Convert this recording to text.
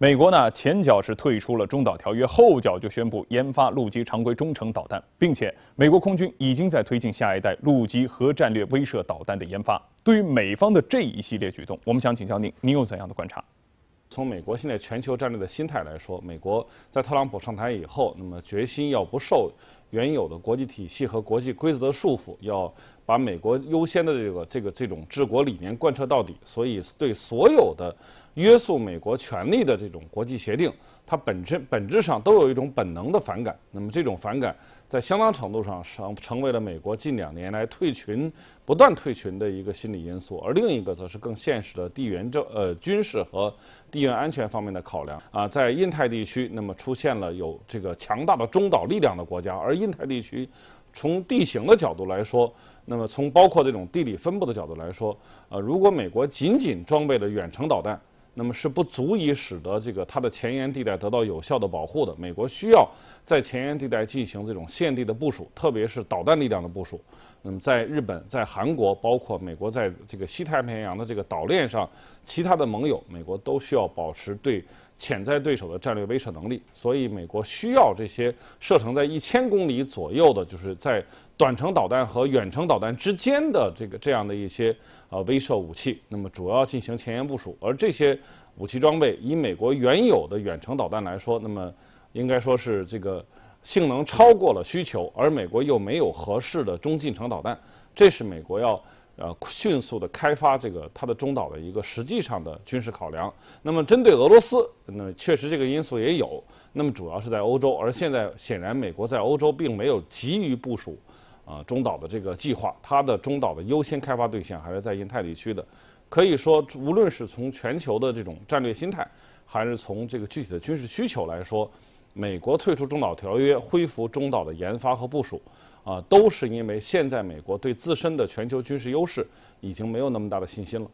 美国呢，前脚是退出了中导条约，后脚就宣布研发陆基常规中程导弹，并且美国空军已经在推进下一代陆基核战略威慑导弹的研发。对于美方的这一系列举动，我们想请教您，您有怎样的观察？从美国现在全球战略的心态来说，美国在特朗普上台以后，那么决心要不受。原有的国际体系和国际规则的束缚，要把美国优先的这个这个这种治国理念贯彻到底，所以对所有的约束美国权力的这种国际协定，它本身本质上都有一种本能的反感。那么这种反感在相当程度上成成为了美国近两年来退群不断退群的一个心理因素，而另一个则是更现实的地缘政呃军事和地缘安全方面的考量啊，在印太地区，那么出现了有这个强大的中岛力量的国家，而。印太地区，从地形的角度来说，那么从包括这种地理分布的角度来说，呃，如果美国仅仅装备了远程导弹。那么是不足以使得这个它的前沿地带得到有效的保护的。美国需要在前沿地带进行这种现地的部署，特别是导弹力量的部署。那么在日本、在韩国，包括美国在这个西太平洋的这个岛链上，其他的盟友，美国都需要保持对潜在对手的战略威慑能力。所以，美国需要这些射程在一千公里左右的，就是在短程导弹和远程导弹之间的这个这样的一些呃威慑武器。那么主要进行前沿部署，而这些。武器装备以美国原有的远程导弹来说，那么应该说是这个性能超过了需求，而美国又没有合适的中近程导弹，这是美国要呃迅速的开发这个它的中导的一个实际上的军事考量。那么针对俄罗斯，那确实这个因素也有，那么主要是在欧洲，而现在显然美国在欧洲并没有急于部署。啊，中岛的这个计划，它的中岛的优先开发对象还是在印太地区的，可以说，无论是从全球的这种战略心态，还是从这个具体的军事需求来说，美国退出中岛条约，恢复中岛的研发和部署，啊，都是因为现在美国对自身的全球军事优势已经没有那么大的信心了。